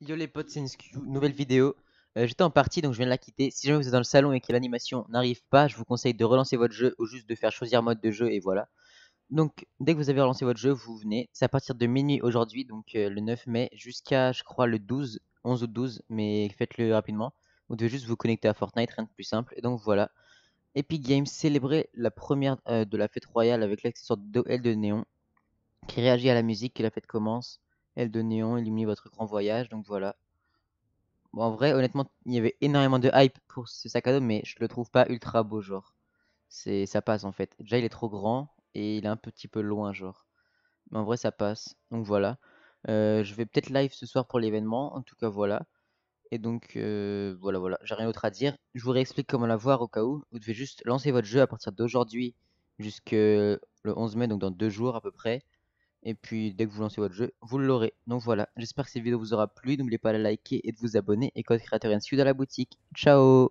Yo les potes, c'est une nouvelle vidéo. Euh, j'étais en partie donc je viens de la quitter. Si jamais vous êtes dans le salon et que l'animation n'arrive pas, je vous conseille de relancer votre jeu ou juste de faire choisir mode de jeu et voilà. Donc dès que vous avez relancé votre jeu, vous venez. C'est à partir de minuit aujourd'hui, donc euh, le 9 mai, jusqu'à je crois le 12, 11 ou 12, mais faites-le rapidement. Vous devez juste vous connecter à Fortnite, rien de plus simple. Et donc voilà. Epic Games célébrait la première euh, de la fête royale avec l'accessoire d'OL de néon qui réagit à la musique et la fête commence. Elle de néon, illumine votre grand voyage. Donc voilà. Bon, en vrai, honnêtement, il y avait énormément de hype pour ce sac à dos, mais je le trouve pas ultra beau, genre. C'est, ça passe en fait. Déjà, il est trop grand et il est un petit peu loin, genre. Mais en vrai, ça passe. Donc voilà. Euh, je vais peut-être live ce soir pour l'événement. En tout cas, voilà. Et donc, euh, voilà, voilà. J'ai rien d'autre à dire. Je vous réexplique comment la voir au cas où. Vous devez juste lancer votre jeu à partir d'aujourd'hui jusqu'au 11 mai, donc dans deux jours à peu près. Et puis dès que vous lancez votre jeu, vous l'aurez. Donc voilà, j'espère que cette vidéo vous aura plu. N'oubliez pas de la liker et de vous abonner. Et code créateur NSU dans la boutique. Ciao